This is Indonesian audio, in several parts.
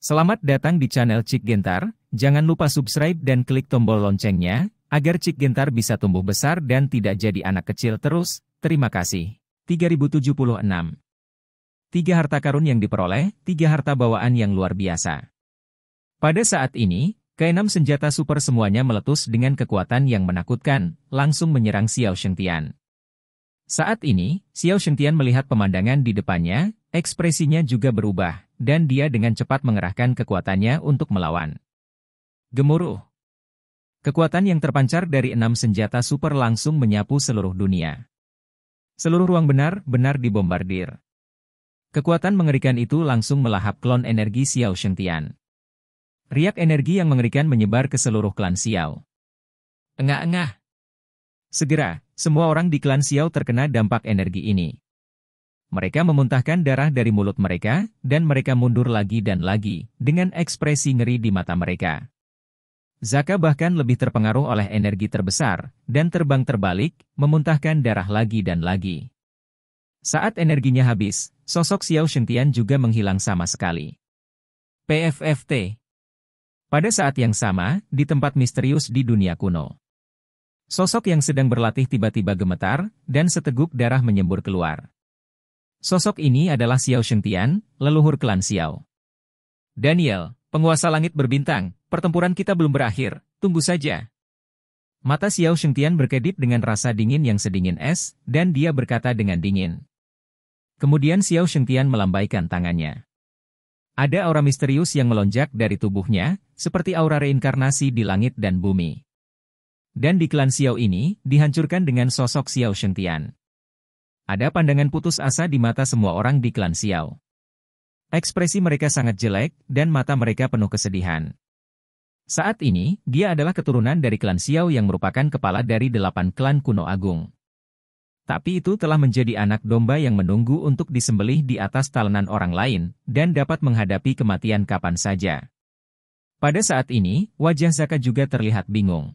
Selamat datang di channel Cik Gentar, jangan lupa subscribe dan klik tombol loncengnya, agar Cik Gentar bisa tumbuh besar dan tidak jadi anak kecil terus, terima kasih. 3076 Tiga harta karun yang diperoleh, tiga harta bawaan yang luar biasa. Pada saat ini, keenam senjata super semuanya meletus dengan kekuatan yang menakutkan, langsung menyerang Xiao Shengtian. Saat ini, Xiao Shengtian melihat pemandangan di depannya, Ekspresinya juga berubah, dan dia dengan cepat mengerahkan kekuatannya untuk melawan. Gemuruh. Kekuatan yang terpancar dari enam senjata super langsung menyapu seluruh dunia. Seluruh ruang benar-benar dibombardir. Kekuatan mengerikan itu langsung melahap klon energi Xiao Shengtian. Riak energi yang mengerikan menyebar ke seluruh klan Xiao. Engah-engah. Segera, semua orang di klan Xiao terkena dampak energi ini. Mereka memuntahkan darah dari mulut mereka, dan mereka mundur lagi dan lagi, dengan ekspresi ngeri di mata mereka. Zaka bahkan lebih terpengaruh oleh energi terbesar, dan terbang terbalik, memuntahkan darah lagi dan lagi. Saat energinya habis, sosok Xiao Shentian juga menghilang sama sekali. PFFT Pada saat yang sama, di tempat misterius di dunia kuno. Sosok yang sedang berlatih tiba-tiba gemetar, dan seteguk darah menyembur keluar. Sosok ini adalah Xiao Shentian, leluhur klan Xiao. Daniel, penguasa langit berbintang, pertempuran kita belum berakhir, tunggu saja. Mata Xiao Shentian berkedip dengan rasa dingin yang sedingin es, dan dia berkata dengan dingin. Kemudian Xiao Shentian melambaikan tangannya. Ada aura misterius yang melonjak dari tubuhnya, seperti aura reinkarnasi di langit dan bumi. Dan di klan Xiao ini, dihancurkan dengan sosok Xiao Shentian. Ada pandangan putus asa di mata semua orang di klan Xiao. Ekspresi mereka sangat jelek, dan mata mereka penuh kesedihan. Saat ini, dia adalah keturunan dari klan Xiao yang merupakan kepala dari delapan klan kuno agung. Tapi itu telah menjadi anak domba yang menunggu untuk disembelih di atas talenan orang lain, dan dapat menghadapi kematian kapan saja. Pada saat ini, wajah Zaka juga terlihat bingung.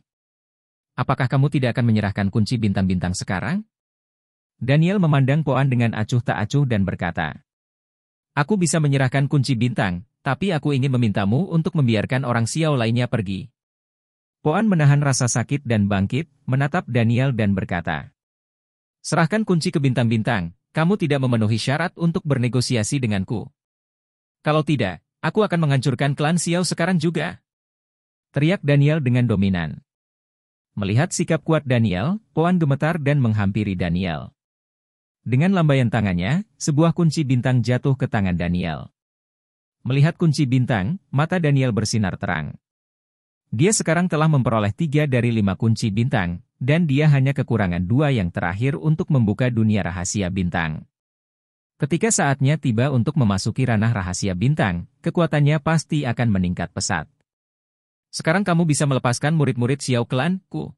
Apakah kamu tidak akan menyerahkan kunci bintang-bintang sekarang? Daniel memandang Poan dengan acuh tak acuh dan berkata, Aku bisa menyerahkan kunci bintang, tapi aku ingin memintamu untuk membiarkan orang Xiao lainnya pergi. Poan menahan rasa sakit dan bangkit, menatap Daniel dan berkata, Serahkan kunci ke bintang-bintang, kamu tidak memenuhi syarat untuk bernegosiasi denganku. Kalau tidak, aku akan menghancurkan klan Xiao sekarang juga. Teriak Daniel dengan dominan. Melihat sikap kuat Daniel, Poan gemetar dan menghampiri Daniel. Dengan lambaian tangannya, sebuah kunci bintang jatuh ke tangan Daniel. Melihat kunci bintang, mata Daniel bersinar terang. Dia sekarang telah memperoleh tiga dari lima kunci bintang, dan dia hanya kekurangan dua yang terakhir untuk membuka dunia rahasia bintang. Ketika saatnya tiba untuk memasuki ranah rahasia bintang, kekuatannya pasti akan meningkat pesat. Sekarang kamu bisa melepaskan murid-murid Xiao Klan, ku.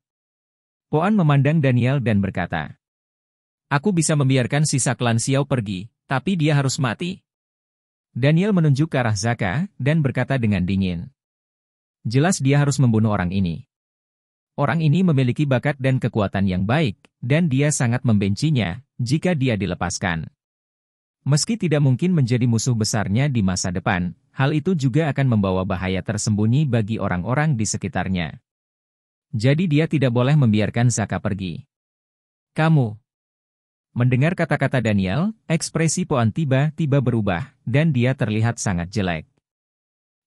Poan memandang Daniel dan berkata, Aku bisa membiarkan sisa klan Xiao pergi, tapi dia harus mati. Daniel menunjuk ke arah Zaka dan berkata dengan dingin. Jelas dia harus membunuh orang ini. Orang ini memiliki bakat dan kekuatan yang baik, dan dia sangat membencinya jika dia dilepaskan. Meski tidak mungkin menjadi musuh besarnya di masa depan, hal itu juga akan membawa bahaya tersembunyi bagi orang-orang di sekitarnya. Jadi dia tidak boleh membiarkan Zaka pergi. Kamu, Mendengar kata-kata Daniel, ekspresi Poan tiba-tiba berubah, dan dia terlihat sangat jelek.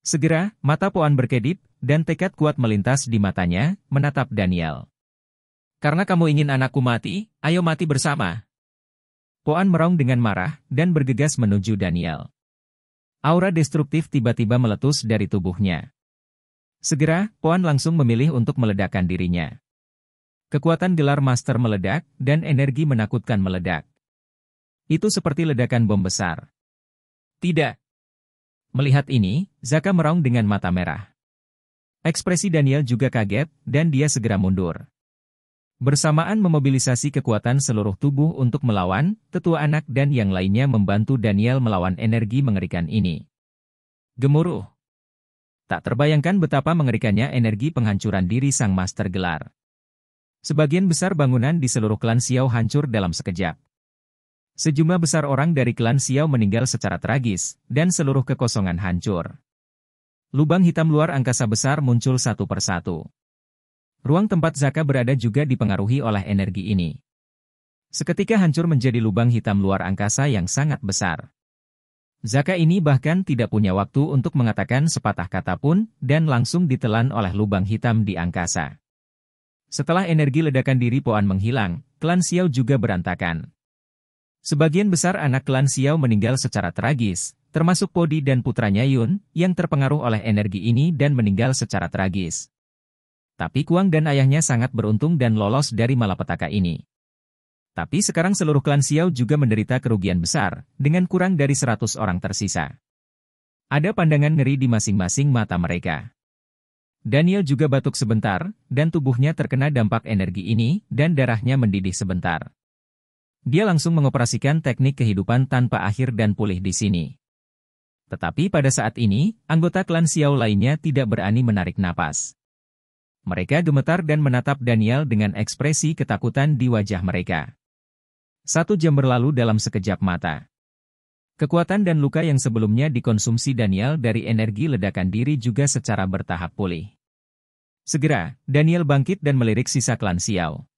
Segera, mata Poan berkedip, dan tekad kuat melintas di matanya, menatap Daniel. Karena kamu ingin anakku mati, ayo mati bersama. Poan meraung dengan marah, dan bergegas menuju Daniel. Aura destruktif tiba-tiba meletus dari tubuhnya. Segera, Poan langsung memilih untuk meledakkan dirinya. Kekuatan gelar master meledak, dan energi menakutkan meledak. Itu seperti ledakan bom besar. Tidak. Melihat ini, Zaka meraung dengan mata merah. Ekspresi Daniel juga kaget, dan dia segera mundur. Bersamaan memobilisasi kekuatan seluruh tubuh untuk melawan, tetua anak dan yang lainnya membantu Daniel melawan energi mengerikan ini. Gemuruh. Tak terbayangkan betapa mengerikannya energi penghancuran diri sang master gelar. Sebagian besar bangunan di seluruh klan Xiao hancur dalam sekejap. Sejumlah besar orang dari klan Xiao meninggal secara tragis, dan seluruh kekosongan hancur. Lubang hitam luar angkasa besar muncul satu persatu. Ruang tempat Zaka berada juga dipengaruhi oleh energi ini. Seketika hancur menjadi lubang hitam luar angkasa yang sangat besar. Zaka ini bahkan tidak punya waktu untuk mengatakan sepatah kata pun, dan langsung ditelan oleh lubang hitam di angkasa. Setelah energi ledakan diri Poan menghilang, klan Xiao juga berantakan. Sebagian besar anak klan Xiao meninggal secara tragis, termasuk Podi dan putranya Yun, yang terpengaruh oleh energi ini dan meninggal secara tragis. Tapi Kuang dan ayahnya sangat beruntung dan lolos dari malapetaka ini. Tapi sekarang seluruh klan Xiao juga menderita kerugian besar, dengan kurang dari 100 orang tersisa. Ada pandangan ngeri di masing-masing mata mereka. Daniel juga batuk sebentar, dan tubuhnya terkena dampak energi ini, dan darahnya mendidih sebentar. Dia langsung mengoperasikan teknik kehidupan tanpa akhir dan pulih di sini. Tetapi pada saat ini, anggota klan Xiao lainnya tidak berani menarik napas. Mereka gemetar dan menatap Daniel dengan ekspresi ketakutan di wajah mereka. Satu jam berlalu dalam sekejap mata. Kekuatan dan luka yang sebelumnya dikonsumsi Daniel dari energi ledakan diri juga secara bertahap pulih. Segera, Daniel bangkit dan melirik sisa klan Xiao.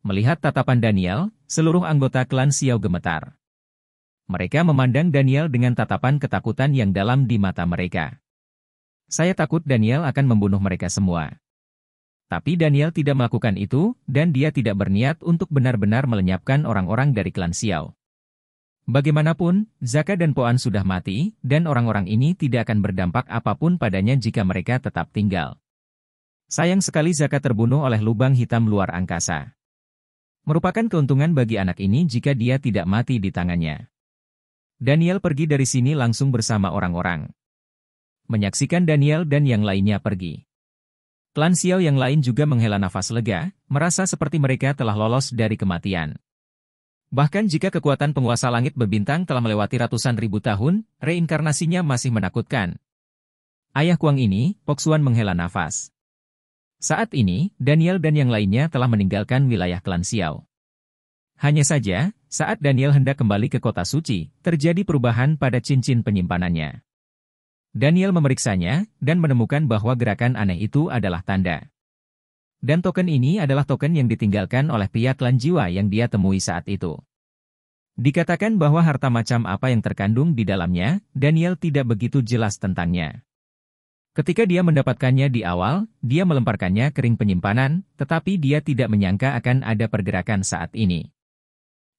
Melihat tatapan Daniel, seluruh anggota klan Xiao gemetar. Mereka memandang Daniel dengan tatapan ketakutan yang dalam di mata mereka. Saya takut Daniel akan membunuh mereka semua. Tapi Daniel tidak melakukan itu, dan dia tidak berniat untuk benar-benar melenyapkan orang-orang dari klan Xiao. Bagaimanapun, Zaka dan Poan sudah mati, dan orang-orang ini tidak akan berdampak apapun padanya jika mereka tetap tinggal. Sayang sekali Zaka terbunuh oleh lubang hitam luar angkasa. Merupakan keuntungan bagi anak ini jika dia tidak mati di tangannya. Daniel pergi dari sini langsung bersama orang-orang. Menyaksikan Daniel dan yang lainnya pergi. Klan Xiao yang lain juga menghela nafas lega, merasa seperti mereka telah lolos dari kematian. Bahkan jika kekuatan penguasa langit berbintang telah melewati ratusan ribu tahun, reinkarnasinya masih menakutkan. Ayah Kuang ini, Poksuan menghela nafas. Saat ini, Daniel dan yang lainnya telah meninggalkan wilayah klan Xiao. Hanya saja, saat Daniel hendak kembali ke kota suci, terjadi perubahan pada cincin penyimpanannya. Daniel memeriksanya dan menemukan bahwa gerakan aneh itu adalah tanda. Dan token ini adalah token yang ditinggalkan oleh pihak klan jiwa yang dia temui saat itu. Dikatakan bahwa harta macam apa yang terkandung di dalamnya, Daniel tidak begitu jelas tentangnya. Ketika dia mendapatkannya di awal, dia melemparkannya ke ring penyimpanan, tetapi dia tidak menyangka akan ada pergerakan saat ini.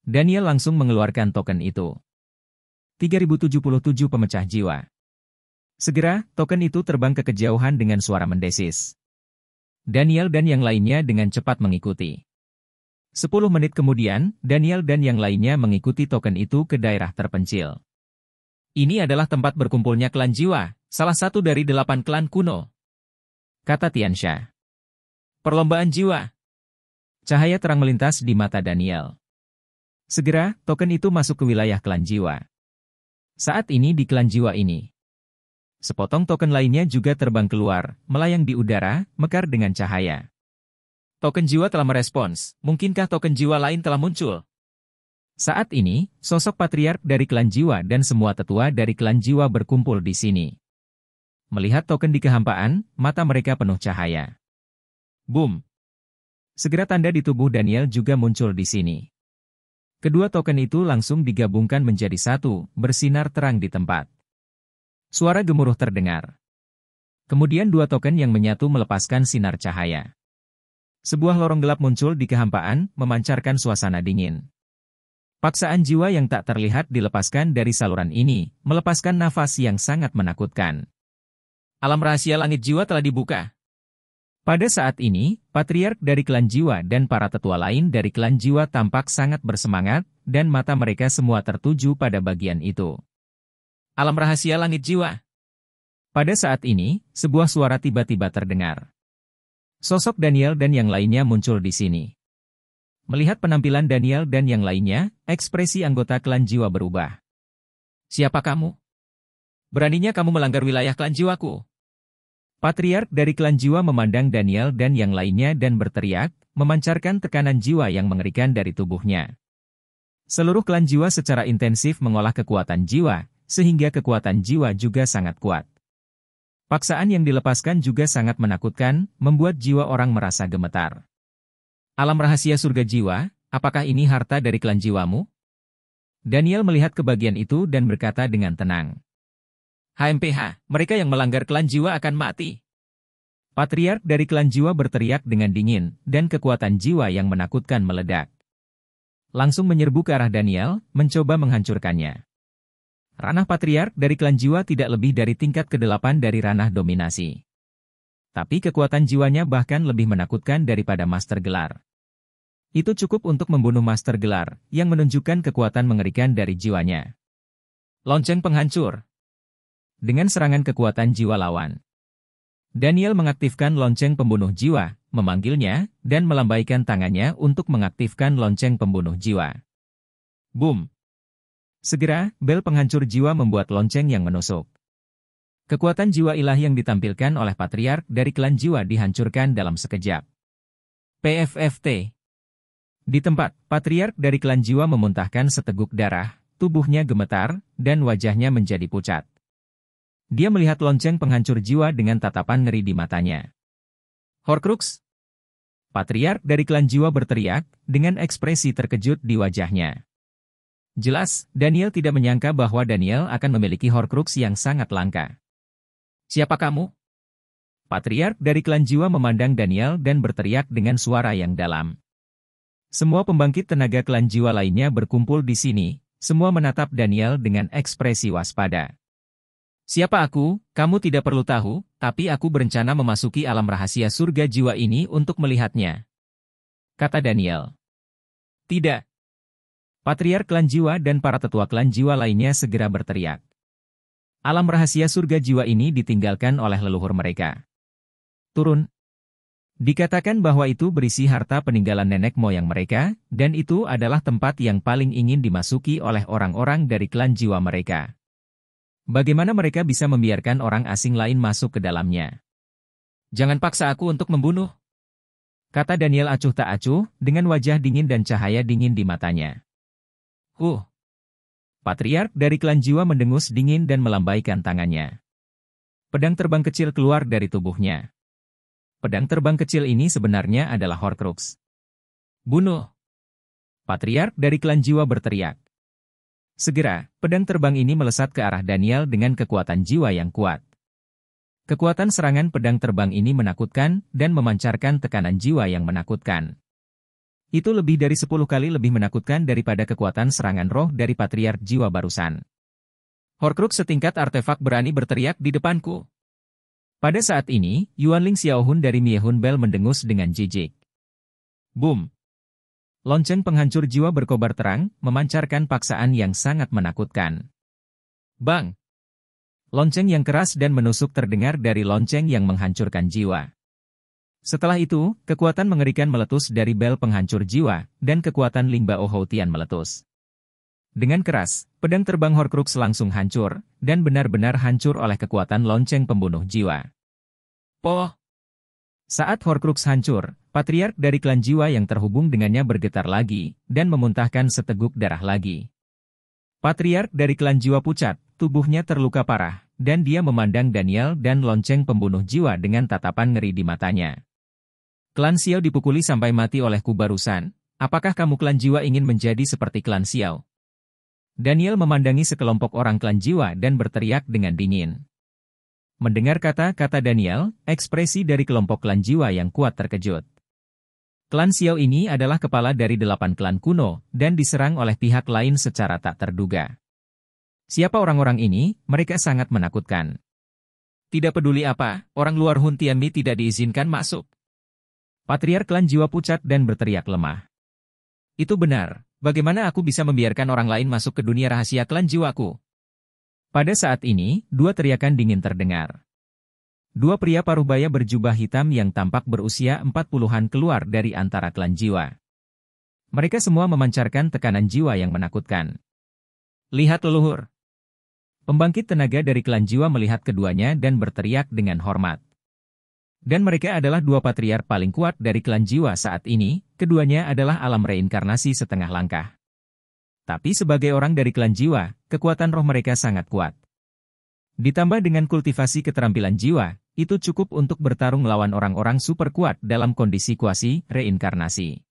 Daniel langsung mengeluarkan token itu. 3077 pemecah jiwa. Segera, token itu terbang ke kejauhan dengan suara mendesis. Daniel dan yang lainnya dengan cepat mengikuti. Sepuluh menit kemudian, Daniel dan yang lainnya mengikuti token itu ke daerah terpencil. Ini adalah tempat berkumpulnya klan jiwa, salah satu dari delapan klan kuno. Kata Tiansha. Perlombaan jiwa. Cahaya terang melintas di mata Daniel. Segera, token itu masuk ke wilayah klan jiwa. Saat ini di klan jiwa ini. Sepotong token lainnya juga terbang keluar, melayang di udara, mekar dengan cahaya. Token jiwa telah merespons, mungkinkah token jiwa lain telah muncul? Saat ini, sosok patriark dari klan jiwa dan semua tetua dari klan jiwa berkumpul di sini. Melihat token di kehampaan, mata mereka penuh cahaya. Boom! Segera tanda di tubuh Daniel juga muncul di sini. Kedua token itu langsung digabungkan menjadi satu, bersinar terang di tempat. Suara gemuruh terdengar. Kemudian dua token yang menyatu melepaskan sinar cahaya. Sebuah lorong gelap muncul di kehampaan, memancarkan suasana dingin. Paksaan jiwa yang tak terlihat dilepaskan dari saluran ini, melepaskan nafas yang sangat menakutkan. Alam rahasia langit jiwa telah dibuka. Pada saat ini, patriark dari klan jiwa dan para tetua lain dari klan jiwa tampak sangat bersemangat, dan mata mereka semua tertuju pada bagian itu. Alam rahasia langit jiwa. Pada saat ini, sebuah suara tiba-tiba terdengar. Sosok Daniel dan yang lainnya muncul di sini. Melihat penampilan Daniel dan yang lainnya, ekspresi anggota klan jiwa berubah. Siapa kamu? Beraninya kamu melanggar wilayah klan jiwaku. Patriark dari klan jiwa memandang Daniel dan yang lainnya dan berteriak, memancarkan tekanan jiwa yang mengerikan dari tubuhnya. Seluruh klan jiwa secara intensif mengolah kekuatan jiwa, sehingga kekuatan jiwa juga sangat kuat. Paksaan yang dilepaskan juga sangat menakutkan, membuat jiwa orang merasa gemetar. Alam rahasia surga jiwa, apakah ini harta dari klan jiwamu? Daniel melihat kebagian itu dan berkata dengan tenang. HMPH, mereka yang melanggar klan jiwa akan mati. Patriark dari klan jiwa berteriak dengan dingin, dan kekuatan jiwa yang menakutkan meledak. Langsung menyerbu ke arah Daniel, mencoba menghancurkannya. Ranah patriark dari klan jiwa tidak lebih dari tingkat ke-8 dari ranah dominasi. Tapi kekuatan jiwanya bahkan lebih menakutkan daripada master gelar. Itu cukup untuk membunuh master gelar, yang menunjukkan kekuatan mengerikan dari jiwanya. Lonceng penghancur. Dengan serangan kekuatan jiwa lawan. Daniel mengaktifkan lonceng pembunuh jiwa, memanggilnya, dan melambaikan tangannya untuk mengaktifkan lonceng pembunuh jiwa. Boom! Segera, bel penghancur jiwa membuat lonceng yang menusuk. Kekuatan jiwa ilahi yang ditampilkan oleh patriark dari klan jiwa dihancurkan dalam sekejap. PFFT Di tempat, patriark dari klan jiwa memuntahkan seteguk darah, tubuhnya gemetar, dan wajahnya menjadi pucat. Dia melihat lonceng penghancur jiwa dengan tatapan ngeri di matanya. Horcrux Patriark dari klan jiwa berteriak, dengan ekspresi terkejut di wajahnya. Jelas, Daniel tidak menyangka bahwa Daniel akan memiliki Horcrux yang sangat langka. Siapa kamu? Patriark dari klan jiwa memandang Daniel dan berteriak dengan suara yang dalam. Semua pembangkit tenaga klan jiwa lainnya berkumpul di sini, semua menatap Daniel dengan ekspresi waspada. Siapa aku, kamu tidak perlu tahu, tapi aku berencana memasuki alam rahasia surga jiwa ini untuk melihatnya. Kata Daniel. Tidak, Patriar klan jiwa dan para tetua klan jiwa lainnya segera berteriak. Alam rahasia surga jiwa ini ditinggalkan oleh leluhur mereka. Turun. Dikatakan bahwa itu berisi harta peninggalan nenek moyang mereka, dan itu adalah tempat yang paling ingin dimasuki oleh orang-orang dari klan jiwa mereka. Bagaimana mereka bisa membiarkan orang asing lain masuk ke dalamnya? Jangan paksa aku untuk membunuh. Kata Daniel acuh tak acuh, dengan wajah dingin dan cahaya dingin di matanya. Huh. Patriark dari klan jiwa mendengus dingin dan melambaikan tangannya. Pedang terbang kecil keluar dari tubuhnya. Pedang terbang kecil ini sebenarnya adalah Horcrux. Bunuh! Patriark dari klan jiwa berteriak. Segera, pedang terbang ini melesat ke arah Daniel dengan kekuatan jiwa yang kuat. Kekuatan serangan pedang terbang ini menakutkan dan memancarkan tekanan jiwa yang menakutkan. Itu lebih dari 10 kali lebih menakutkan daripada kekuatan serangan roh dari Patriark Jiwa barusan. Horcrux setingkat artefak berani berteriak di depanku. Pada saat ini, Yuan Ling Xiaohun dari Miehun Bell mendengus dengan jijik. Boom! Lonceng penghancur jiwa berkobar terang, memancarkan paksaan yang sangat menakutkan. Bang! Lonceng yang keras dan menusuk terdengar dari lonceng yang menghancurkan jiwa. Setelah itu, kekuatan mengerikan meletus dari bel penghancur jiwa, dan kekuatan limbah Ohotian meletus. Dengan keras, pedang terbang Horcrux langsung hancur, dan benar-benar hancur oleh kekuatan lonceng pembunuh jiwa. Poh! Saat Horcrux hancur, patriark dari klan jiwa yang terhubung dengannya bergetar lagi, dan memuntahkan seteguk darah lagi. Patriark dari klan jiwa pucat, tubuhnya terluka parah, dan dia memandang Daniel dan lonceng pembunuh jiwa dengan tatapan ngeri di matanya. Klan Xiao dipukuli sampai mati oleh Kubarusan. apakah kamu klan jiwa ingin menjadi seperti klan Xiao? Daniel memandangi sekelompok orang klan jiwa dan berteriak dengan dingin. Mendengar kata-kata Daniel, ekspresi dari kelompok klan jiwa yang kuat terkejut. Klan Xiao ini adalah kepala dari delapan klan kuno dan diserang oleh pihak lain secara tak terduga. Siapa orang-orang ini? Mereka sangat menakutkan. Tidak peduli apa, orang luar Huntianmi tidak diizinkan masuk. Patriark klan jiwa pucat dan berteriak lemah. Itu benar, bagaimana aku bisa membiarkan orang lain masuk ke dunia rahasia klan jiwaku? Pada saat ini, dua teriakan dingin terdengar. Dua pria paruh baya berjubah hitam yang tampak berusia empat puluhan keluar dari antara klan jiwa. Mereka semua memancarkan tekanan jiwa yang menakutkan. Lihat leluhur. Pembangkit tenaga dari klan jiwa melihat keduanya dan berteriak dengan hormat. Dan mereka adalah dua patriar paling kuat dari klan jiwa saat ini, keduanya adalah alam reinkarnasi setengah langkah. Tapi sebagai orang dari klan jiwa, kekuatan roh mereka sangat kuat. Ditambah dengan kultivasi keterampilan jiwa, itu cukup untuk bertarung melawan orang-orang super kuat dalam kondisi kuasi reinkarnasi.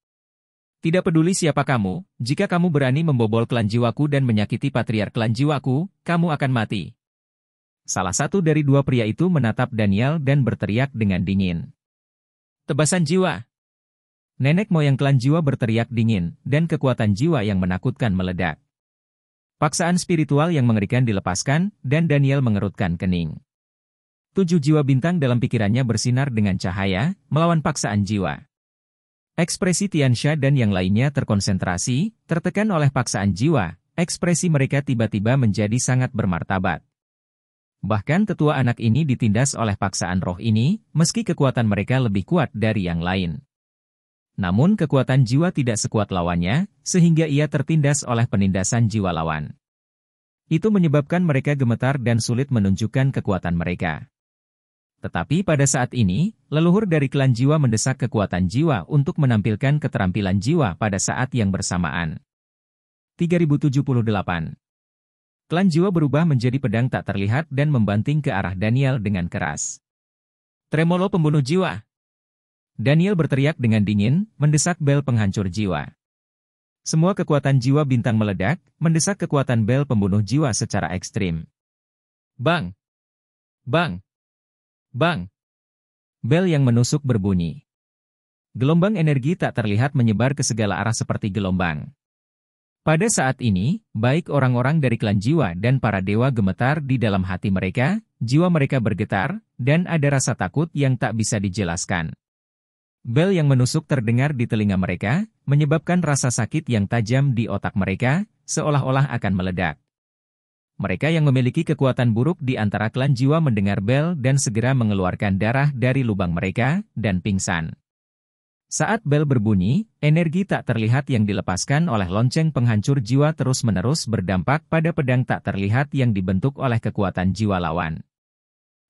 Tidak peduli siapa kamu, jika kamu berani membobol klan jiwaku dan menyakiti patriar klan jiwaku, kamu akan mati. Salah satu dari dua pria itu menatap Daniel dan berteriak dengan dingin. Tebasan jiwa! Nenek moyang klan jiwa berteriak dingin, dan kekuatan jiwa yang menakutkan meledak. Paksaan spiritual yang mengerikan dilepaskan, dan Daniel mengerutkan kening. Tujuh jiwa bintang dalam pikirannya bersinar dengan cahaya, melawan paksaan jiwa. Ekspresi Tiansha dan yang lainnya terkonsentrasi, tertekan oleh paksaan jiwa, ekspresi mereka tiba-tiba menjadi sangat bermartabat. Bahkan tetua anak ini ditindas oleh paksaan roh ini, meski kekuatan mereka lebih kuat dari yang lain. Namun kekuatan jiwa tidak sekuat lawannya, sehingga ia tertindas oleh penindasan jiwa lawan. Itu menyebabkan mereka gemetar dan sulit menunjukkan kekuatan mereka. Tetapi pada saat ini, leluhur dari klan jiwa mendesak kekuatan jiwa untuk menampilkan keterampilan jiwa pada saat yang bersamaan. 3078 Klan jiwa berubah menjadi pedang tak terlihat dan membanting ke arah Daniel dengan keras. Tremolo pembunuh jiwa. Daniel berteriak dengan dingin, mendesak bel penghancur jiwa. Semua kekuatan jiwa bintang meledak, mendesak kekuatan bel pembunuh jiwa secara ekstrim. Bang! Bang! Bang! Bel yang menusuk berbunyi. Gelombang energi tak terlihat menyebar ke segala arah seperti gelombang. Pada saat ini, baik orang-orang dari klan jiwa dan para dewa gemetar di dalam hati mereka, jiwa mereka bergetar, dan ada rasa takut yang tak bisa dijelaskan. Bel yang menusuk terdengar di telinga mereka, menyebabkan rasa sakit yang tajam di otak mereka, seolah-olah akan meledak. Mereka yang memiliki kekuatan buruk di antara klan jiwa mendengar bel dan segera mengeluarkan darah dari lubang mereka, dan pingsan. Saat bel berbunyi, energi tak terlihat yang dilepaskan oleh lonceng penghancur jiwa terus-menerus berdampak pada pedang tak terlihat yang dibentuk oleh kekuatan jiwa lawan.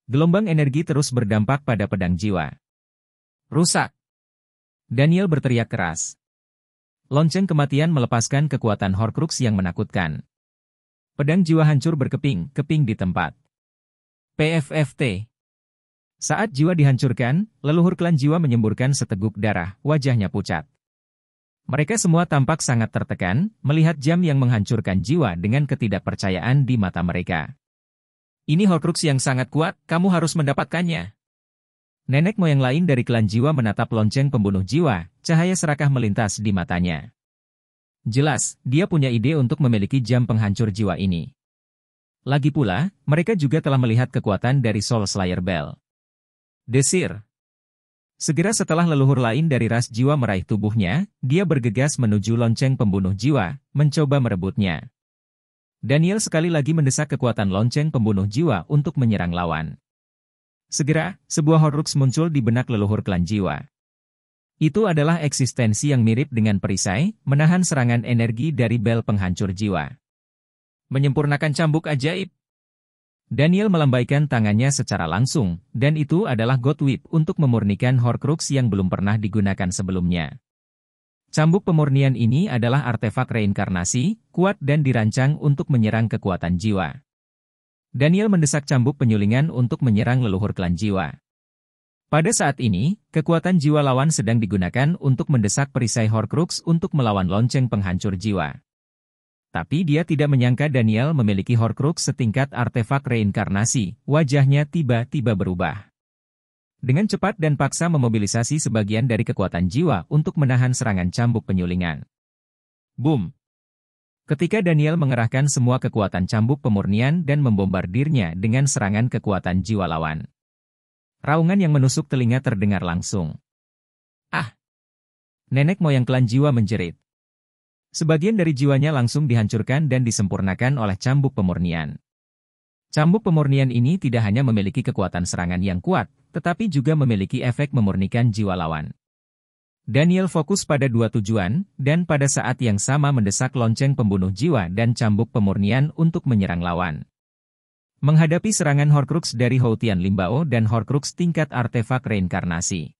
Gelombang energi terus berdampak pada pedang jiwa. Rusak! Daniel berteriak keras. Lonceng kematian melepaskan kekuatan Horcrux yang menakutkan. Pedang jiwa hancur berkeping-keping di tempat. PFFT saat jiwa dihancurkan, leluhur klan jiwa menyemburkan seteguk darah, wajahnya pucat. Mereka semua tampak sangat tertekan, melihat jam yang menghancurkan jiwa dengan ketidakpercayaan di mata mereka. Ini Horcrux yang sangat kuat, kamu harus mendapatkannya. Nenek moyang lain dari klan jiwa menatap lonceng pembunuh jiwa, cahaya serakah melintas di matanya. Jelas, dia punya ide untuk memiliki jam penghancur jiwa ini. Lagi pula, mereka juga telah melihat kekuatan dari Soul Slayer Bell. Desir. Segera setelah leluhur lain dari ras jiwa meraih tubuhnya, dia bergegas menuju lonceng pembunuh jiwa, mencoba merebutnya. Daniel sekali lagi mendesak kekuatan lonceng pembunuh jiwa untuk menyerang lawan. Segera, sebuah horrux muncul di benak leluhur klan jiwa. Itu adalah eksistensi yang mirip dengan perisai, menahan serangan energi dari bel penghancur jiwa. Menyempurnakan cambuk ajaib, Daniel melambaikan tangannya secara langsung, dan itu adalah God Whip untuk memurnikan Horcrux yang belum pernah digunakan sebelumnya. Cambuk pemurnian ini adalah artefak reinkarnasi, kuat dan dirancang untuk menyerang kekuatan jiwa. Daniel mendesak cambuk penyulingan untuk menyerang leluhur klan jiwa. Pada saat ini, kekuatan jiwa lawan sedang digunakan untuk mendesak perisai Horcrux untuk melawan lonceng penghancur jiwa. Tapi dia tidak menyangka Daniel memiliki Horcrux setingkat artefak reinkarnasi, wajahnya tiba-tiba berubah. Dengan cepat dan paksa memobilisasi sebagian dari kekuatan jiwa untuk menahan serangan cambuk penyulingan. Boom! Ketika Daniel mengerahkan semua kekuatan cambuk pemurnian dan membombardirnya dengan serangan kekuatan jiwa lawan. Raungan yang menusuk telinga terdengar langsung. Ah! Nenek moyang klan jiwa menjerit. Sebagian dari jiwanya langsung dihancurkan dan disempurnakan oleh cambuk pemurnian. Cambuk pemurnian ini tidak hanya memiliki kekuatan serangan yang kuat, tetapi juga memiliki efek memurnikan jiwa lawan. Daniel fokus pada dua tujuan, dan pada saat yang sama mendesak lonceng pembunuh jiwa dan cambuk pemurnian untuk menyerang lawan. Menghadapi serangan Horcrux dari Houtian Limbao dan Horcrux tingkat artefak reinkarnasi.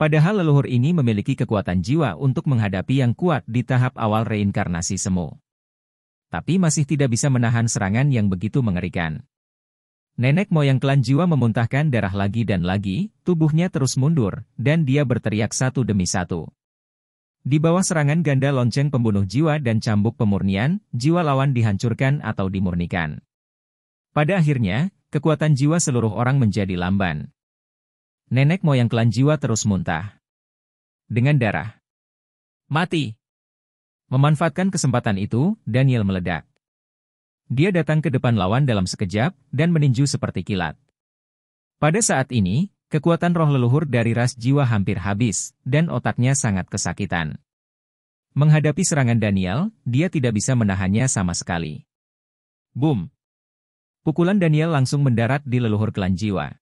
Padahal leluhur ini memiliki kekuatan jiwa untuk menghadapi yang kuat di tahap awal reinkarnasi semu. Tapi masih tidak bisa menahan serangan yang begitu mengerikan. Nenek moyang klan jiwa memuntahkan darah lagi dan lagi, tubuhnya terus mundur, dan dia berteriak satu demi satu. Di bawah serangan ganda lonceng pembunuh jiwa dan cambuk pemurnian, jiwa lawan dihancurkan atau dimurnikan. Pada akhirnya, kekuatan jiwa seluruh orang menjadi lamban. Nenek moyang klan jiwa terus muntah. Dengan darah. Mati. Memanfaatkan kesempatan itu, Daniel meledak. Dia datang ke depan lawan dalam sekejap dan meninju seperti kilat. Pada saat ini, kekuatan roh leluhur dari ras jiwa hampir habis, dan otaknya sangat kesakitan. Menghadapi serangan Daniel, dia tidak bisa menahannya sama sekali. Boom! Pukulan Daniel langsung mendarat di leluhur klan jiwa.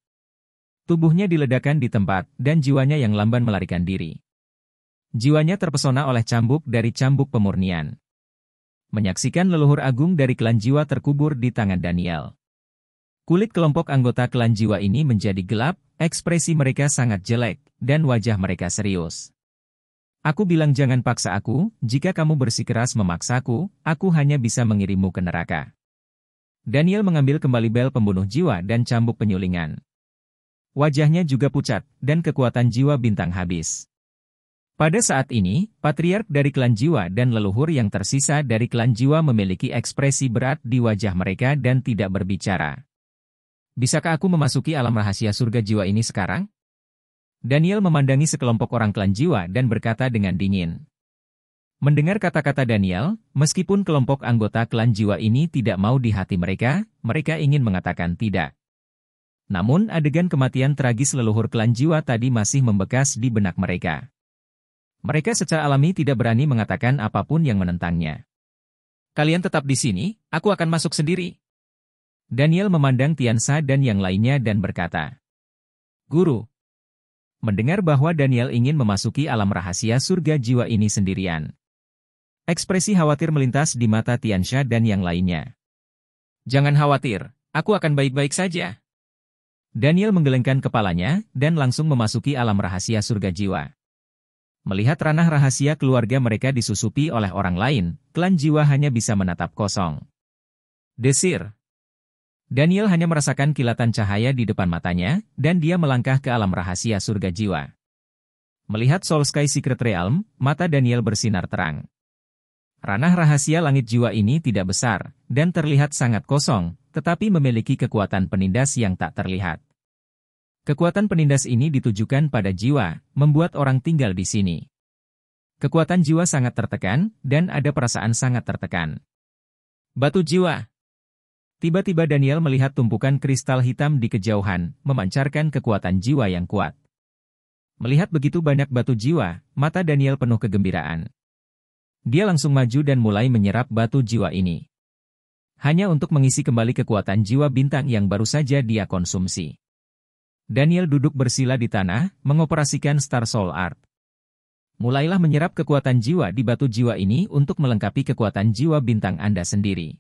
Tubuhnya diledakan di tempat, dan jiwanya yang lamban melarikan diri. Jiwanya terpesona oleh cambuk dari cambuk pemurnian. Menyaksikan leluhur agung dari klan jiwa terkubur di tangan Daniel. Kulit kelompok anggota klan jiwa ini menjadi gelap, ekspresi mereka sangat jelek, dan wajah mereka serius. Aku bilang jangan paksa aku, jika kamu bersikeras memaksaku, aku hanya bisa mengirimmu ke neraka. Daniel mengambil kembali bel pembunuh jiwa dan cambuk penyulingan. Wajahnya juga pucat, dan kekuatan jiwa bintang habis. Pada saat ini, patriark dari klan jiwa dan leluhur yang tersisa dari klan jiwa memiliki ekspresi berat di wajah mereka dan tidak berbicara. Bisakah aku memasuki alam rahasia surga jiwa ini sekarang? Daniel memandangi sekelompok orang klan jiwa dan berkata dengan dingin. Mendengar kata-kata Daniel, meskipun kelompok anggota klan jiwa ini tidak mau di hati mereka, mereka ingin mengatakan tidak. Namun adegan kematian tragis leluhur klan jiwa tadi masih membekas di benak mereka. Mereka secara alami tidak berani mengatakan apapun yang menentangnya. Kalian tetap di sini, aku akan masuk sendiri. Daniel memandang Tiansa dan yang lainnya dan berkata, Guru, mendengar bahwa Daniel ingin memasuki alam rahasia surga jiwa ini sendirian. Ekspresi khawatir melintas di mata Tiansha dan yang lainnya. Jangan khawatir, aku akan baik-baik saja. Daniel menggelengkan kepalanya dan langsung memasuki alam rahasia surga jiwa. Melihat ranah rahasia keluarga mereka disusupi oleh orang lain, klan jiwa hanya bisa menatap kosong. Desir. Daniel hanya merasakan kilatan cahaya di depan matanya, dan dia melangkah ke alam rahasia surga jiwa. Melihat Soul Sky Secret Realm, mata Daniel bersinar terang. Ranah rahasia langit jiwa ini tidak besar, dan terlihat sangat kosong, tetapi memiliki kekuatan penindas yang tak terlihat. Kekuatan penindas ini ditujukan pada jiwa, membuat orang tinggal di sini. Kekuatan jiwa sangat tertekan, dan ada perasaan sangat tertekan. Batu jiwa Tiba-tiba Daniel melihat tumpukan kristal hitam di kejauhan, memancarkan kekuatan jiwa yang kuat. Melihat begitu banyak batu jiwa, mata Daniel penuh kegembiraan. Dia langsung maju dan mulai menyerap batu jiwa ini hanya untuk mengisi kembali kekuatan jiwa bintang yang baru saja dia konsumsi. Daniel duduk bersila di tanah, mengoperasikan Star Soul Art. Mulailah menyerap kekuatan jiwa di batu jiwa ini untuk melengkapi kekuatan jiwa bintang Anda sendiri.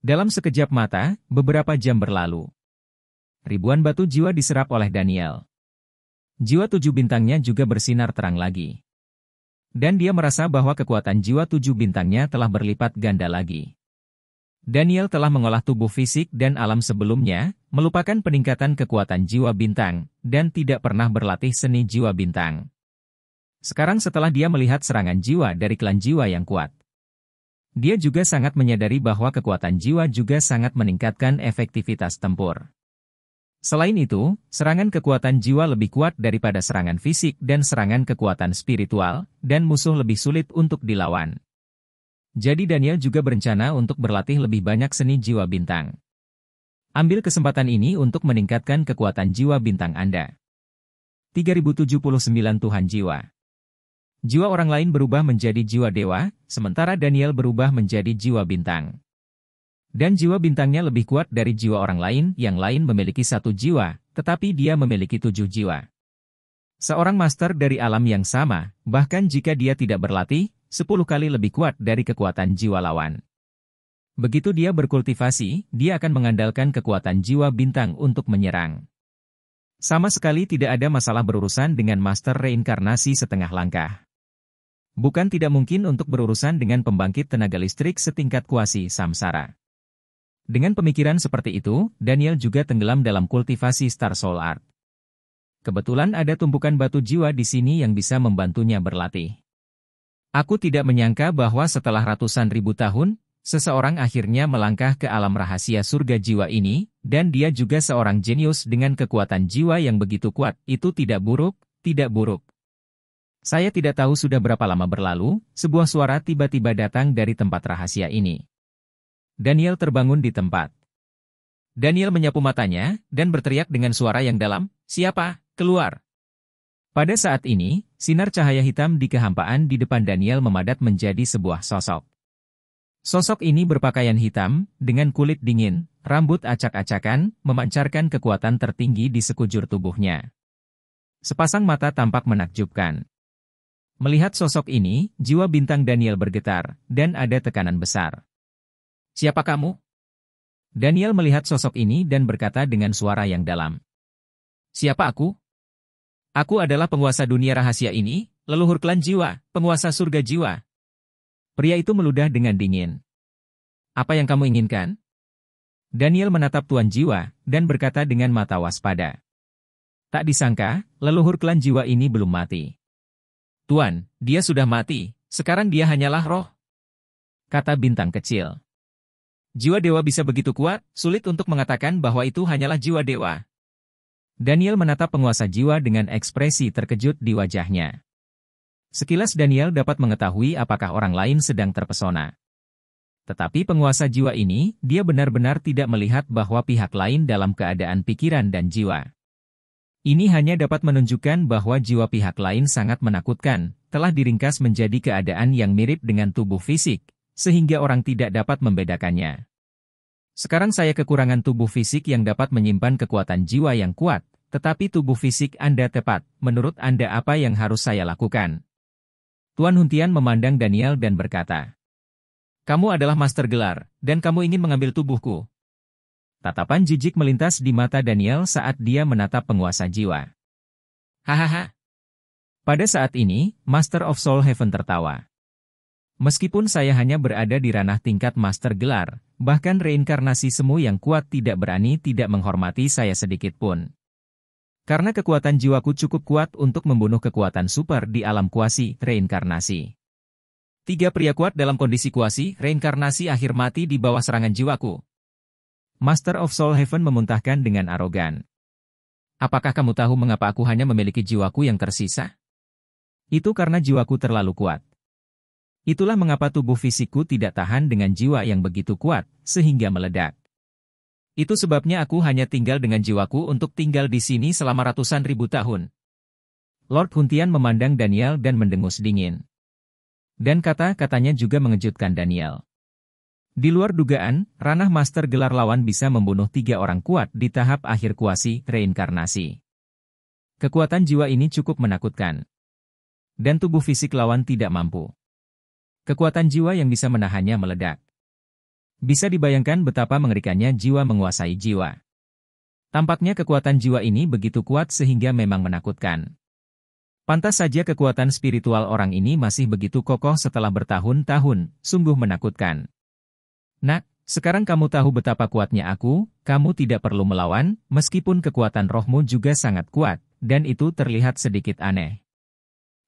Dalam sekejap mata, beberapa jam berlalu. Ribuan batu jiwa diserap oleh Daniel. Jiwa tujuh bintangnya juga bersinar terang lagi. Dan dia merasa bahwa kekuatan jiwa tujuh bintangnya telah berlipat ganda lagi. Daniel telah mengolah tubuh fisik dan alam sebelumnya, melupakan peningkatan kekuatan jiwa bintang, dan tidak pernah berlatih seni jiwa bintang. Sekarang setelah dia melihat serangan jiwa dari klan jiwa yang kuat, dia juga sangat menyadari bahwa kekuatan jiwa juga sangat meningkatkan efektivitas tempur. Selain itu, serangan kekuatan jiwa lebih kuat daripada serangan fisik dan serangan kekuatan spiritual, dan musuh lebih sulit untuk dilawan. Jadi Daniel juga berencana untuk berlatih lebih banyak seni jiwa bintang. Ambil kesempatan ini untuk meningkatkan kekuatan jiwa bintang Anda. 3079 Tuhan Jiwa Jiwa orang lain berubah menjadi jiwa dewa, sementara Daniel berubah menjadi jiwa bintang. Dan jiwa bintangnya lebih kuat dari jiwa orang lain, yang lain memiliki satu jiwa, tetapi dia memiliki tujuh jiwa. Seorang master dari alam yang sama, bahkan jika dia tidak berlatih, sepuluh kali lebih kuat dari kekuatan jiwa lawan. Begitu dia berkultivasi, dia akan mengandalkan kekuatan jiwa bintang untuk menyerang. Sama sekali tidak ada masalah berurusan dengan master reinkarnasi setengah langkah. Bukan tidak mungkin untuk berurusan dengan pembangkit tenaga listrik setingkat kuasi samsara. Dengan pemikiran seperti itu, Daniel juga tenggelam dalam kultivasi Star Soul Art. Kebetulan ada tumpukan batu jiwa di sini yang bisa membantunya berlatih. Aku tidak menyangka bahwa setelah ratusan ribu tahun, seseorang akhirnya melangkah ke alam rahasia surga jiwa ini, dan dia juga seorang jenius dengan kekuatan jiwa yang begitu kuat. Itu tidak buruk, tidak buruk. Saya tidak tahu sudah berapa lama berlalu, sebuah suara tiba-tiba datang dari tempat rahasia ini. Daniel terbangun di tempat. Daniel menyapu matanya, dan berteriak dengan suara yang dalam, Siapa? Keluar! Pada saat ini, sinar cahaya hitam di kehampaan di depan Daniel memadat menjadi sebuah sosok. Sosok ini berpakaian hitam, dengan kulit dingin, rambut acak-acakan, memancarkan kekuatan tertinggi di sekujur tubuhnya. Sepasang mata tampak menakjubkan. Melihat sosok ini, jiwa bintang Daniel bergetar, dan ada tekanan besar. Siapa kamu? Daniel melihat sosok ini dan berkata dengan suara yang dalam. Siapa aku? Aku adalah penguasa dunia rahasia ini, leluhur klan jiwa, penguasa surga jiwa. Pria itu meludah dengan dingin. Apa yang kamu inginkan? Daniel menatap Tuan Jiwa dan berkata dengan mata waspada. Tak disangka, leluhur klan jiwa ini belum mati. Tuan, dia sudah mati, sekarang dia hanyalah roh. Kata bintang kecil. Jiwa dewa bisa begitu kuat, sulit untuk mengatakan bahwa itu hanyalah jiwa dewa, Daniel menatap penguasa jiwa dengan ekspresi terkejut di wajahnya. Sekilas Daniel dapat mengetahui apakah orang lain sedang terpesona. Tetapi penguasa jiwa ini, dia benar-benar tidak melihat bahwa pihak lain dalam keadaan pikiran dan jiwa. Ini hanya dapat menunjukkan bahwa jiwa pihak lain sangat menakutkan, telah diringkas menjadi keadaan yang mirip dengan tubuh fisik, sehingga orang tidak dapat membedakannya. Sekarang saya kekurangan tubuh fisik yang dapat menyimpan kekuatan jiwa yang kuat, tetapi tubuh fisik Anda tepat, menurut Anda apa yang harus saya lakukan? Tuan Huntian memandang Daniel dan berkata, Kamu adalah master gelar, dan kamu ingin mengambil tubuhku. Tatapan jijik melintas di mata Daniel saat dia menatap penguasa jiwa. Hahaha. Pada saat ini, Master of Soul Heaven tertawa. Meskipun saya hanya berada di ranah tingkat master gelar, bahkan reinkarnasi semu yang kuat tidak berani tidak menghormati saya sedikit pun. Karena kekuatan jiwaku cukup kuat untuk membunuh kekuatan super di alam kuasi, reinkarnasi. Tiga pria kuat dalam kondisi kuasi, reinkarnasi akhir mati di bawah serangan jiwaku. Master of Soul Heaven memuntahkan dengan arogan. Apakah kamu tahu mengapa aku hanya memiliki jiwaku yang tersisa? Itu karena jiwaku terlalu kuat. Itulah mengapa tubuh fisikku tidak tahan dengan jiwa yang begitu kuat, sehingga meledak. Itu sebabnya aku hanya tinggal dengan jiwaku untuk tinggal di sini selama ratusan ribu tahun. Lord Huntian memandang Daniel dan mendengus dingin. Dan kata-katanya juga mengejutkan Daniel. Di luar dugaan, ranah master gelar lawan bisa membunuh tiga orang kuat di tahap akhir kuasi reinkarnasi. Kekuatan jiwa ini cukup menakutkan. Dan tubuh fisik lawan tidak mampu. Kekuatan jiwa yang bisa menahannya meledak. Bisa dibayangkan betapa mengerikannya jiwa menguasai jiwa. Tampaknya kekuatan jiwa ini begitu kuat sehingga memang menakutkan. Pantas saja kekuatan spiritual orang ini masih begitu kokoh setelah bertahun-tahun, sungguh menakutkan. Nak, sekarang kamu tahu betapa kuatnya aku, kamu tidak perlu melawan, meskipun kekuatan rohmu juga sangat kuat, dan itu terlihat sedikit aneh.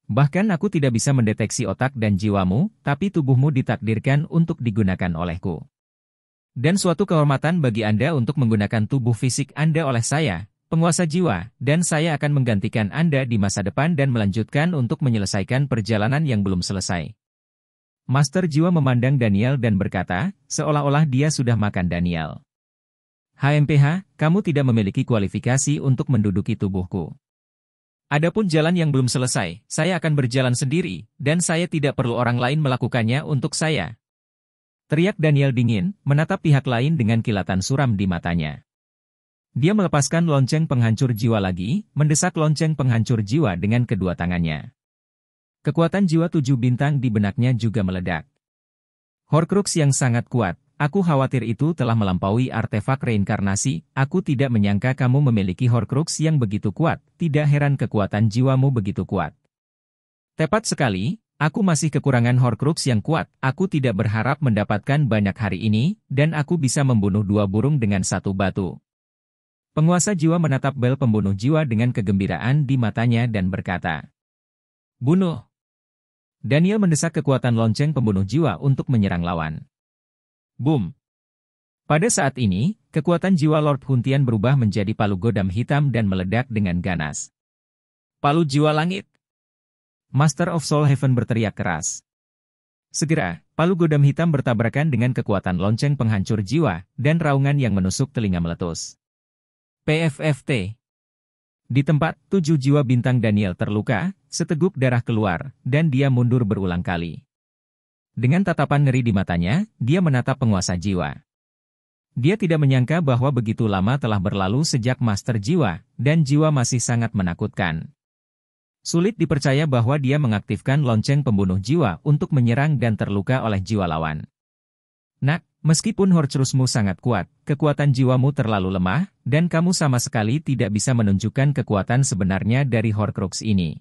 Bahkan aku tidak bisa mendeteksi otak dan jiwamu, tapi tubuhmu ditakdirkan untuk digunakan olehku. Dan suatu kehormatan bagi Anda untuk menggunakan tubuh fisik Anda oleh saya, penguasa jiwa, dan saya akan menggantikan Anda di masa depan dan melanjutkan untuk menyelesaikan perjalanan yang belum selesai. Master Jiwa memandang Daniel dan berkata, seolah-olah dia sudah makan Daniel. HMPH, kamu tidak memiliki kualifikasi untuk menduduki tubuhku. Adapun jalan yang belum selesai, saya akan berjalan sendiri, dan saya tidak perlu orang lain melakukannya untuk saya. Teriak Daniel dingin, menatap pihak lain dengan kilatan suram di matanya. Dia melepaskan lonceng penghancur jiwa lagi, mendesak lonceng penghancur jiwa dengan kedua tangannya. Kekuatan jiwa tujuh bintang di benaknya juga meledak. Horcrux yang sangat kuat, aku khawatir itu telah melampaui artefak reinkarnasi, aku tidak menyangka kamu memiliki Horcrux yang begitu kuat, tidak heran kekuatan jiwamu begitu kuat. Tepat sekali, Aku masih kekurangan Horcrux yang kuat, aku tidak berharap mendapatkan banyak hari ini, dan aku bisa membunuh dua burung dengan satu batu. Penguasa jiwa menatap bel pembunuh jiwa dengan kegembiraan di matanya dan berkata, Bunuh! Daniel mendesak kekuatan lonceng pembunuh jiwa untuk menyerang lawan. Boom! Pada saat ini, kekuatan jiwa Lord Huntian berubah menjadi palu godam hitam dan meledak dengan ganas. Palu jiwa langit! Master of Soul Heaven berteriak keras. Segera, palu godam hitam bertabrakan dengan kekuatan lonceng penghancur jiwa, dan raungan yang menusuk telinga meletus. PFFT Di tempat, tujuh jiwa bintang Daniel terluka, seteguk darah keluar, dan dia mundur berulang kali. Dengan tatapan ngeri di matanya, dia menatap penguasa jiwa. Dia tidak menyangka bahwa begitu lama telah berlalu sejak Master Jiwa, dan Jiwa masih sangat menakutkan. Sulit dipercaya bahwa dia mengaktifkan lonceng pembunuh jiwa untuk menyerang dan terluka oleh jiwa lawan. Nak, meskipun Horcrusmu sangat kuat, kekuatan jiwamu terlalu lemah, dan kamu sama sekali tidak bisa menunjukkan kekuatan sebenarnya dari Horcrux ini.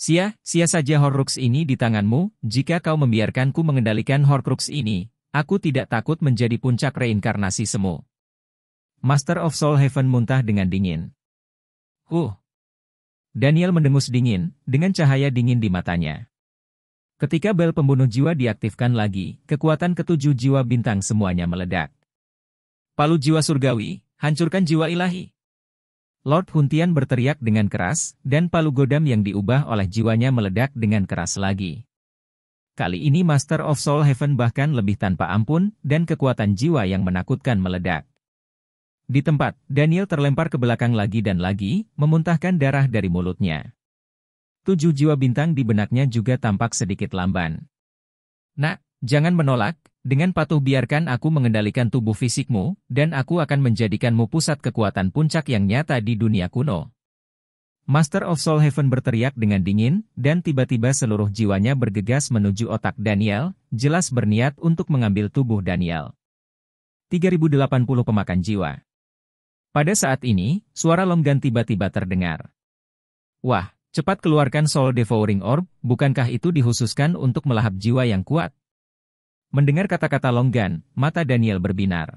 Sia, sia saja Horcrux ini di tanganmu, jika kau membiarkanku mengendalikan Horcrux ini, aku tidak takut menjadi puncak reinkarnasi semu. Master of Soul Heaven muntah dengan dingin. Huh, Daniel mendengus dingin, dengan cahaya dingin di matanya. Ketika bel pembunuh jiwa diaktifkan lagi, kekuatan ketujuh jiwa bintang semuanya meledak. Palu jiwa surgawi, hancurkan jiwa ilahi. Lord Huntian berteriak dengan keras, dan palu godam yang diubah oleh jiwanya meledak dengan keras lagi. Kali ini Master of Soul Heaven bahkan lebih tanpa ampun, dan kekuatan jiwa yang menakutkan meledak. Di tempat, Daniel terlempar ke belakang lagi dan lagi, memuntahkan darah dari mulutnya. Tujuh jiwa bintang di benaknya juga tampak sedikit lamban. Nak, jangan menolak, dengan patuh biarkan aku mengendalikan tubuh fisikmu, dan aku akan menjadikanmu pusat kekuatan puncak yang nyata di dunia kuno. Master of Soul Heaven berteriak dengan dingin, dan tiba-tiba seluruh jiwanya bergegas menuju otak Daniel, jelas berniat untuk mengambil tubuh Daniel. 3080 pemakan jiwa pada saat ini, suara longgan tiba-tiba terdengar. Wah, cepat keluarkan Soul Devouring Orb, bukankah itu dihususkan untuk melahap jiwa yang kuat? Mendengar kata-kata longgan, mata Daniel berbinar.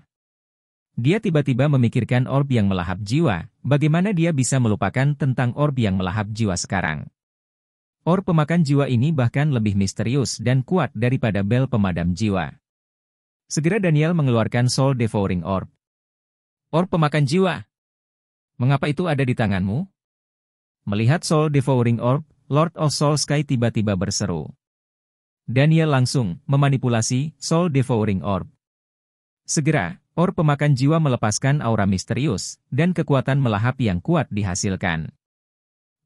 Dia tiba-tiba memikirkan orb yang melahap jiwa, bagaimana dia bisa melupakan tentang orb yang melahap jiwa sekarang. Orb pemakan jiwa ini bahkan lebih misterius dan kuat daripada bel pemadam jiwa. Segera Daniel mengeluarkan Soul Devouring Orb. Or pemakan jiwa. Mengapa itu ada di tanganmu? Melihat Soul Devouring Orb, Lord of Soul Sky tiba-tiba berseru. Daniel langsung memanipulasi Soul Devouring Orb. Segera, Orb pemakan jiwa melepaskan aura misterius, dan kekuatan melahap yang kuat dihasilkan.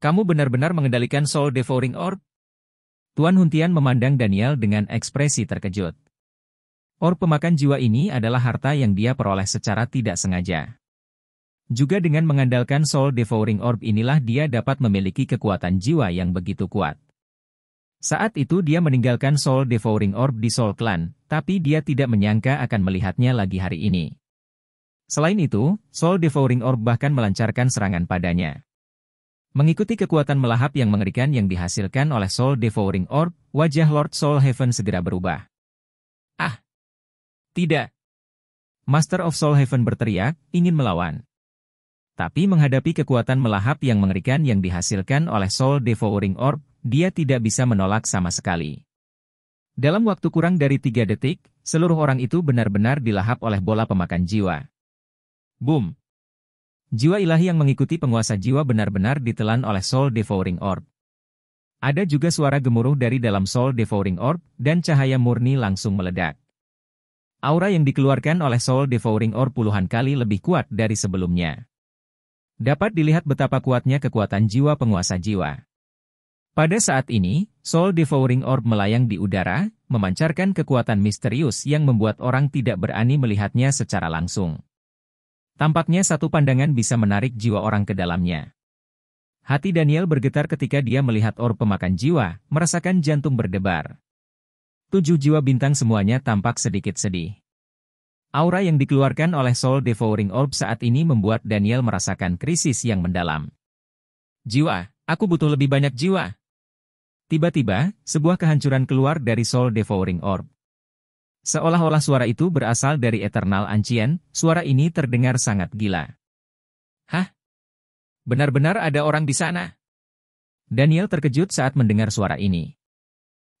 Kamu benar-benar mengendalikan Soul Devouring Orb? Tuan Huntian memandang Daniel dengan ekspresi terkejut. Or pemakan jiwa ini adalah harta yang dia peroleh secara tidak sengaja. Juga dengan mengandalkan Soul Devouring Orb inilah dia dapat memiliki kekuatan jiwa yang begitu kuat. Saat itu dia meninggalkan Soul Devouring Orb di Soul Clan, tapi dia tidak menyangka akan melihatnya lagi hari ini. Selain itu, Soul Devouring Orb bahkan melancarkan serangan padanya. Mengikuti kekuatan melahap yang mengerikan yang dihasilkan oleh Soul Devouring Orb, wajah Lord Soul Heaven segera berubah. Ah, tidak. Master of Soul Heaven berteriak, ingin melawan. Tapi menghadapi kekuatan melahap yang mengerikan yang dihasilkan oleh Soul Devouring Orb, dia tidak bisa menolak sama sekali. Dalam waktu kurang dari tiga detik, seluruh orang itu benar-benar dilahap oleh bola pemakan jiwa. Boom! Jiwa ilahi yang mengikuti penguasa jiwa benar-benar ditelan oleh Soul Devouring Orb. Ada juga suara gemuruh dari dalam Soul Devouring Orb, dan cahaya murni langsung meledak. Aura yang dikeluarkan oleh Soul Devouring Orb puluhan kali lebih kuat dari sebelumnya. Dapat dilihat betapa kuatnya kekuatan jiwa penguasa jiwa. Pada saat ini, Soul Devouring Orb melayang di udara, memancarkan kekuatan misterius yang membuat orang tidak berani melihatnya secara langsung. Tampaknya satu pandangan bisa menarik jiwa orang ke dalamnya. Hati Daniel bergetar ketika dia melihat orb pemakan jiwa, merasakan jantung berdebar. Tujuh jiwa bintang semuanya tampak sedikit sedih. Aura yang dikeluarkan oleh Soul Devouring Orb saat ini membuat Daniel merasakan krisis yang mendalam. Jiwa, aku butuh lebih banyak jiwa. Tiba-tiba, sebuah kehancuran keluar dari Soul Devouring Orb. Seolah-olah suara itu berasal dari Eternal Ancient, suara ini terdengar sangat gila. Hah? Benar-benar ada orang di sana? Daniel terkejut saat mendengar suara ini.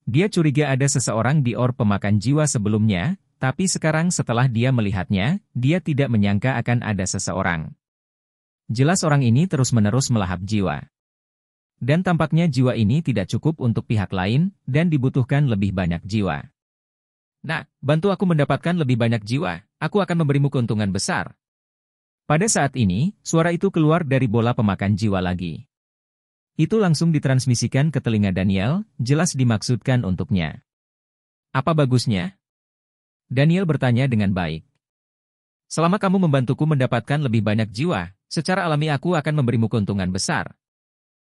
Dia curiga ada seseorang di or pemakan jiwa sebelumnya, tapi sekarang setelah dia melihatnya, dia tidak menyangka akan ada seseorang. Jelas orang ini terus-menerus melahap jiwa. Dan tampaknya jiwa ini tidak cukup untuk pihak lain, dan dibutuhkan lebih banyak jiwa. Nah, bantu aku mendapatkan lebih banyak jiwa, aku akan memberimu keuntungan besar. Pada saat ini, suara itu keluar dari bola pemakan jiwa lagi. Itu langsung ditransmisikan ke telinga Daniel, jelas dimaksudkan untuknya. Apa bagusnya? Daniel bertanya dengan baik. Selama kamu membantuku mendapatkan lebih banyak jiwa, secara alami aku akan memberimu keuntungan besar.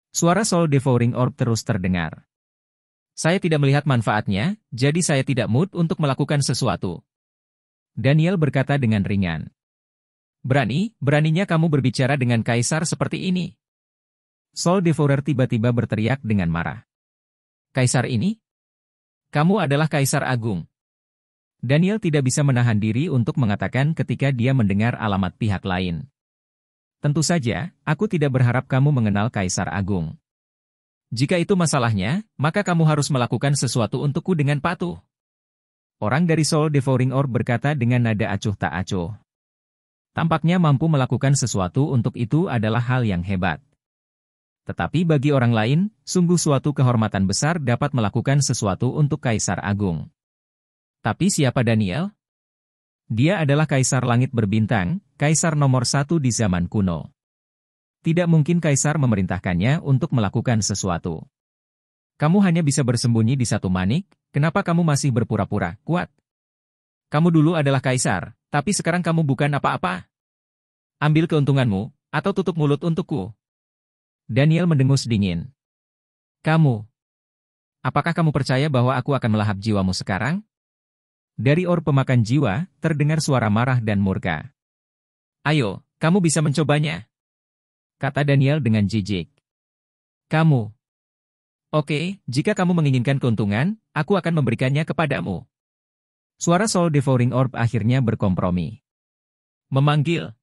Suara Soul Devouring Orb terus terdengar. Saya tidak melihat manfaatnya, jadi saya tidak mood untuk melakukan sesuatu. Daniel berkata dengan ringan. Berani, beraninya kamu berbicara dengan kaisar seperti ini. Sol Devourer tiba-tiba berteriak dengan marah. Kaisar ini? Kamu adalah Kaisar Agung. Daniel tidak bisa menahan diri untuk mengatakan ketika dia mendengar alamat pihak lain. Tentu saja, aku tidak berharap kamu mengenal Kaisar Agung. Jika itu masalahnya, maka kamu harus melakukan sesuatu untukku dengan patuh. Orang dari Soul Devouring Orb berkata dengan nada acuh tak acuh. Tampaknya mampu melakukan sesuatu untuk itu adalah hal yang hebat. Tetapi bagi orang lain, sungguh suatu kehormatan besar dapat melakukan sesuatu untuk Kaisar Agung. Tapi siapa Daniel? Dia adalah Kaisar Langit Berbintang, Kaisar nomor satu di zaman kuno. Tidak mungkin Kaisar memerintahkannya untuk melakukan sesuatu. Kamu hanya bisa bersembunyi di satu manik, kenapa kamu masih berpura-pura kuat? Kamu dulu adalah Kaisar, tapi sekarang kamu bukan apa-apa. Ambil keuntunganmu, atau tutup mulut untukku. Daniel mendengus dingin. Kamu. Apakah kamu percaya bahwa aku akan melahap jiwamu sekarang? Dari or pemakan jiwa, terdengar suara marah dan murka. Ayo, kamu bisa mencobanya. Kata Daniel dengan jijik. Kamu. Oke, jika kamu menginginkan keuntungan, aku akan memberikannya kepadamu. Suara Soul Devouring Orb akhirnya berkompromi. Memanggil.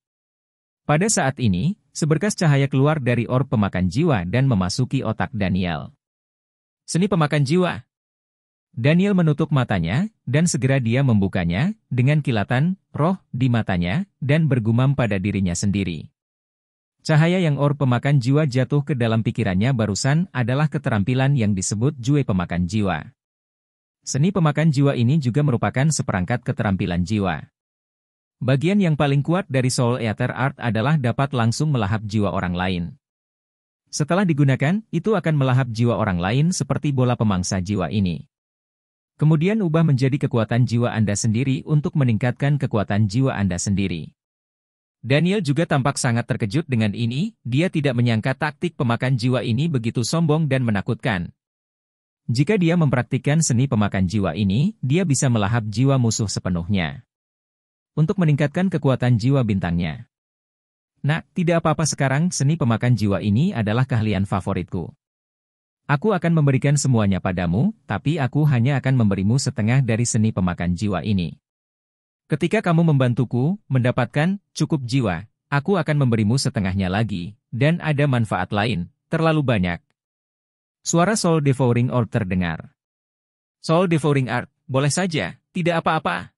Pada saat ini, Seberkas cahaya keluar dari orb pemakan jiwa dan memasuki otak Daniel. Seni pemakan jiwa. Daniel menutup matanya, dan segera dia membukanya, dengan kilatan, roh, di matanya, dan bergumam pada dirinya sendiri. Cahaya yang orb pemakan jiwa jatuh ke dalam pikirannya barusan adalah keterampilan yang disebut jue pemakan jiwa. Seni pemakan jiwa ini juga merupakan seperangkat keterampilan jiwa. Bagian yang paling kuat dari Soul Eater Art adalah dapat langsung melahap jiwa orang lain. Setelah digunakan, itu akan melahap jiwa orang lain seperti bola pemangsa jiwa ini. Kemudian ubah menjadi kekuatan jiwa Anda sendiri untuk meningkatkan kekuatan jiwa Anda sendiri. Daniel juga tampak sangat terkejut dengan ini, dia tidak menyangka taktik pemakan jiwa ini begitu sombong dan menakutkan. Jika dia mempraktikkan seni pemakan jiwa ini, dia bisa melahap jiwa musuh sepenuhnya untuk meningkatkan kekuatan jiwa bintangnya. Nah, tidak apa-apa sekarang, seni pemakan jiwa ini adalah keahlian favoritku. Aku akan memberikan semuanya padamu, tapi aku hanya akan memberimu setengah dari seni pemakan jiwa ini. Ketika kamu membantuku mendapatkan cukup jiwa, aku akan memberimu setengahnya lagi, dan ada manfaat lain, terlalu banyak. Suara Soul Devouring Orb terdengar. Soul Devouring Art, boleh saja, tidak apa-apa.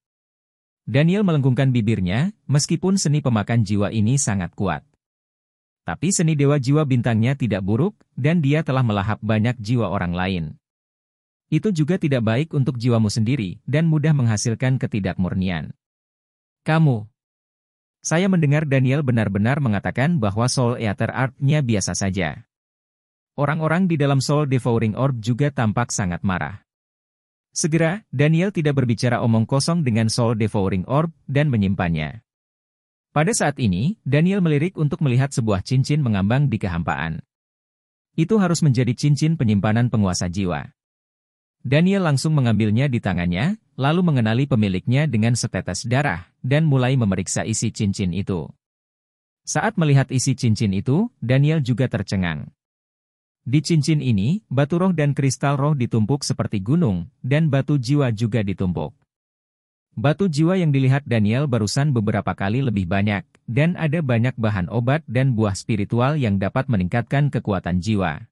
Daniel melengkungkan bibirnya, meskipun seni pemakan jiwa ini sangat kuat. Tapi seni dewa jiwa bintangnya tidak buruk, dan dia telah melahap banyak jiwa orang lain. Itu juga tidak baik untuk jiwamu sendiri, dan mudah menghasilkan ketidakmurnian. Kamu. Saya mendengar Daniel benar-benar mengatakan bahwa Soul Eater Art-nya biasa saja. Orang-orang di dalam Soul Devouring Orb juga tampak sangat marah. Segera, Daniel tidak berbicara omong kosong dengan Soul Devouring Orb dan menyimpannya. Pada saat ini, Daniel melirik untuk melihat sebuah cincin mengambang di kehampaan. Itu harus menjadi cincin penyimpanan penguasa jiwa. Daniel langsung mengambilnya di tangannya, lalu mengenali pemiliknya dengan setetes darah, dan mulai memeriksa isi cincin itu. Saat melihat isi cincin itu, Daniel juga tercengang. Di cincin ini, batu roh dan kristal roh ditumpuk seperti gunung, dan batu jiwa juga ditumpuk. Batu jiwa yang dilihat Daniel barusan beberapa kali lebih banyak, dan ada banyak bahan obat dan buah spiritual yang dapat meningkatkan kekuatan jiwa.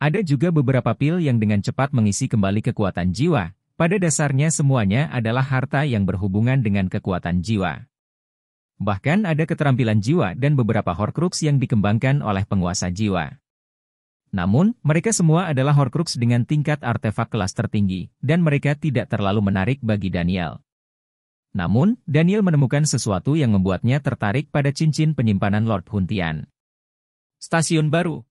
Ada juga beberapa pil yang dengan cepat mengisi kembali kekuatan jiwa, pada dasarnya semuanya adalah harta yang berhubungan dengan kekuatan jiwa. Bahkan ada keterampilan jiwa dan beberapa horcrux yang dikembangkan oleh penguasa jiwa. Namun, mereka semua adalah Horcrux dengan tingkat artefak kelas tertinggi, dan mereka tidak terlalu menarik bagi Daniel. Namun, Daniel menemukan sesuatu yang membuatnya tertarik pada cincin penyimpanan Lord Huntian. Stasiun baru